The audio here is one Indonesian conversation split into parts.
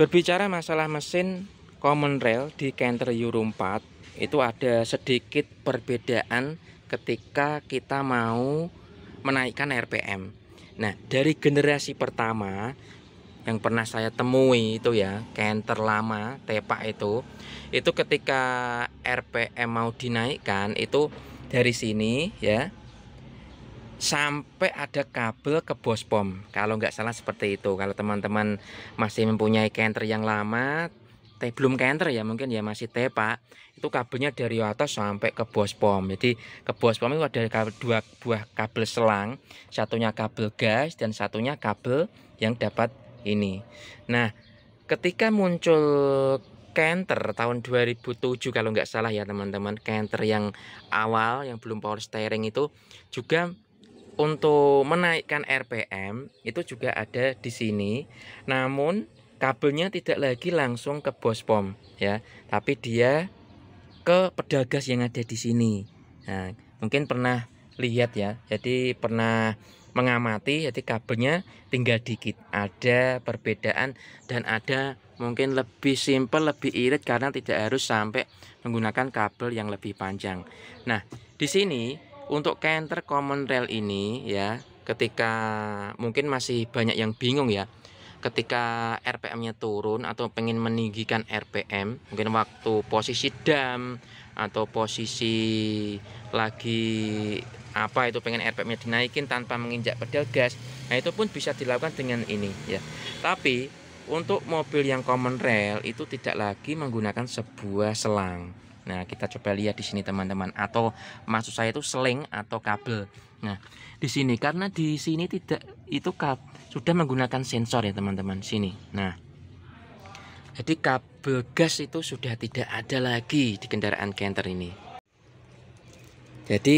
Berbicara masalah mesin common rail di Canter Euro 4 itu ada sedikit perbedaan ketika kita mau menaikkan RPM. Nah, dari generasi pertama yang pernah saya temui itu ya, Canter lama, tepak itu, itu ketika RPM mau dinaikkan itu dari sini ya, sampai ada kabel ke bos pom kalau nggak salah seperti itu kalau teman-teman masih mempunyai kenter yang lama teh belum kenter ya mungkin ya masih teh pak itu kabelnya dari atas sampai ke bos pom jadi ke bos pom itu ada dua buah kabel selang satunya kabel gas dan satunya kabel yang dapat ini nah ketika muncul Canter tahun 2007 kalau nggak salah ya teman-teman Canter yang awal yang belum power steering itu juga untuk menaikkan RPM itu juga ada di sini. Namun kabelnya tidak lagi langsung ke bos pom ya, tapi dia ke pedagas yang ada di sini. Nah, mungkin pernah lihat ya. Jadi pernah mengamati jadi kabelnya tinggal dikit ada perbedaan dan ada mungkin lebih simpel lebih irit karena tidak harus sampai menggunakan kabel yang lebih panjang nah di sini untuk canter common rail ini ya ketika mungkin masih banyak yang bingung ya ketika RPM-nya turun atau pengen meninggikan RPM mungkin waktu posisi dam atau posisi lagi apa itu pengen RPM-nya dinaikin tanpa menginjak pedal gas nah itu pun bisa dilakukan dengan ini ya tapi untuk mobil yang common rail itu tidak lagi menggunakan sebuah selang Nah, kita coba lihat di sini teman-teman atau maksud saya itu seling atau kabel. Nah, di sini karena di sini tidak itu kab sudah menggunakan sensor ya teman-teman sini. Nah, jadi kabel gas itu sudah tidak ada lagi di kendaraan Canter ini. Jadi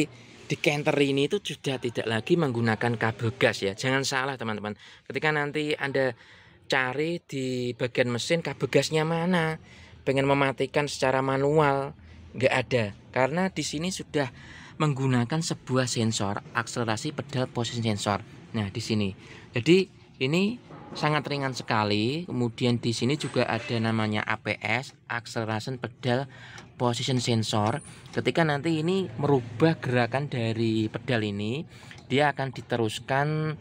di Canter ini itu sudah tidak lagi menggunakan kabel gas ya. Jangan salah teman-teman. Ketika nanti Anda cari di bagian mesin kabel gasnya mana pengen mematikan secara manual nggak ada karena di sini sudah menggunakan sebuah sensor akselerasi pedal position sensor nah di sini jadi ini sangat ringan sekali kemudian di sini juga ada namanya APS acceleration pedal position sensor ketika nanti ini merubah gerakan dari pedal ini dia akan diteruskan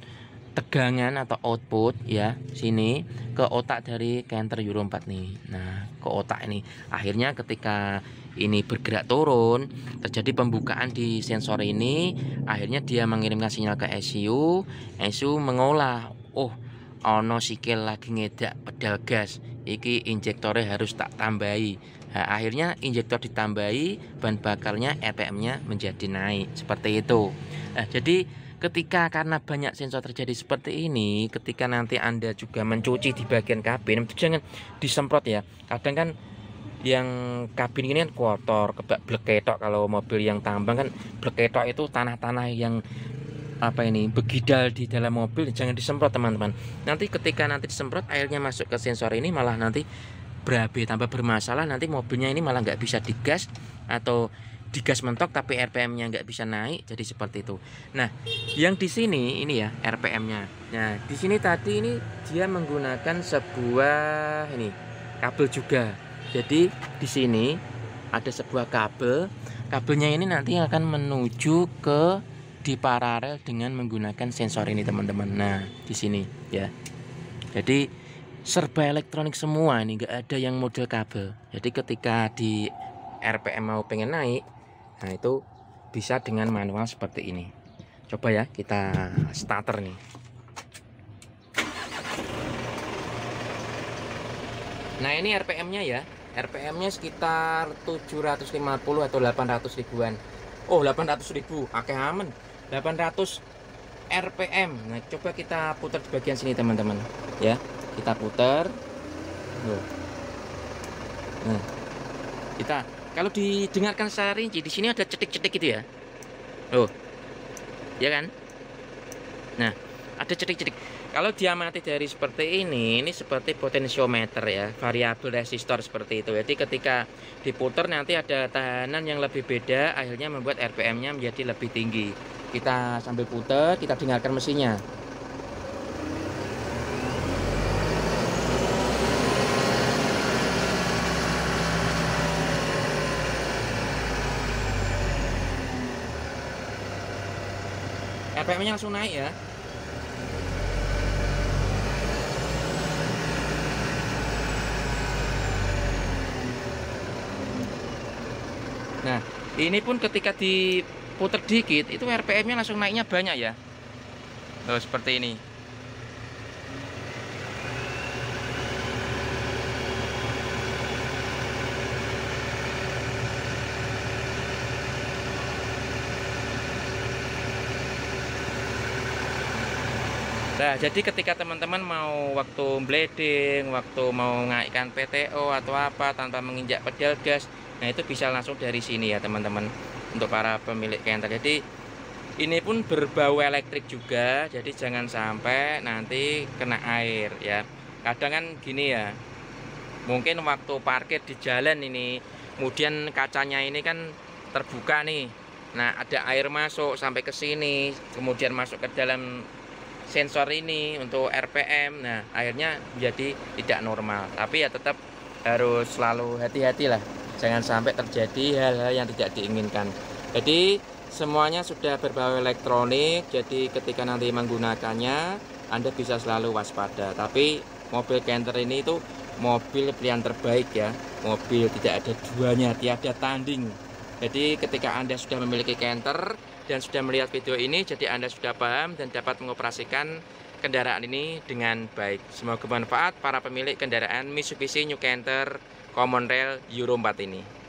tegangan atau output ya sini ke otak dari canter Euro 4 nih nah ke otak ini akhirnya ketika ini bergerak turun terjadi pembukaan di sensor ini akhirnya dia mengirimkan sinyal ke ECU ECU mengolah oh ono sikil lagi ngedak pedal gas iki injektornya harus tak tambahi nah, akhirnya injektor ditambahi bahan bakarnya RPM nya menjadi naik seperti itu nah, jadi ketika karena banyak sensor terjadi seperti ini ketika nanti anda juga mencuci di bagian kabin itu jangan disemprot ya kadang kan yang kabin ini kan kotor kebak bleketok kalau mobil yang tambang kan bleketok itu tanah-tanah yang apa ini begidal di dalam mobil jangan disemprot teman-teman nanti ketika nanti disemprot airnya masuk ke sensor ini malah nanti berabe tambah bermasalah nanti mobilnya ini malah nggak bisa digas atau digas mentok tapi RPM-nya nggak bisa naik jadi seperti itu. Nah, yang di sini ini ya RPM-nya. Nah, di sini tadi ini dia menggunakan sebuah ini kabel juga. Jadi di sini ada sebuah kabel. Kabelnya ini nanti akan menuju ke di paralel dengan menggunakan sensor ini teman-teman. Nah, di sini ya. Jadi serba elektronik semua ini nggak ada yang model kabel. Jadi ketika di RPM mau pengen naik Nah itu bisa dengan manual seperti ini. Coba ya kita starter nih. Nah ini RPM-nya ya. RPM-nya sekitar 750 atau 800 ribuan. Oh 800 ribu, Oke aman. 800 RPM. Nah, coba kita putar di bagian sini, teman-teman. Ya, kita putar. Nah, kita kalau didengarkan secara rinci di sini ada cetik-cetik gitu ya oh ya kan nah ada cetik-cetik kalau diamati dari seperti ini ini seperti potensiometer ya variabel resistor seperti itu jadi ketika diputar nanti ada tahanan yang lebih beda akhirnya membuat RPM nya menjadi lebih tinggi kita sambil putar kita dengarkan mesinnya RPM-nya langsung naik ya. Nah, ini pun ketika diputer dikit itu RPM-nya langsung naiknya banyak ya. Tuh seperti ini. Nah, jadi ketika teman-teman mau waktu blading, waktu mau ngaikkan PTO atau apa tanpa menginjak pedal gas, nah itu bisa langsung dari sini ya teman-teman untuk para pemilik kenter. Jadi ini pun berbau elektrik juga, jadi jangan sampai nanti kena air ya. Kadang kan gini ya, mungkin waktu parkir di jalan ini, kemudian kacanya ini kan terbuka nih. Nah, ada air masuk sampai ke sini, kemudian masuk ke dalam sensor ini untuk RPM nah akhirnya jadi tidak normal tapi ya tetap harus selalu hati-hati lah jangan sampai terjadi hal-hal yang tidak diinginkan jadi semuanya sudah berbau elektronik jadi ketika nanti menggunakannya Anda bisa selalu waspada tapi mobil canter ini itu mobil pilihan terbaik ya mobil tidak ada duanya tiada tanding jadi ketika Anda sudah memiliki canter dan sudah melihat video ini, jadi Anda sudah paham dan dapat mengoperasikan kendaraan ini dengan baik. Semoga bermanfaat para pemilik kendaraan Mitsubishi New Canter Common Rail Euro 4 ini.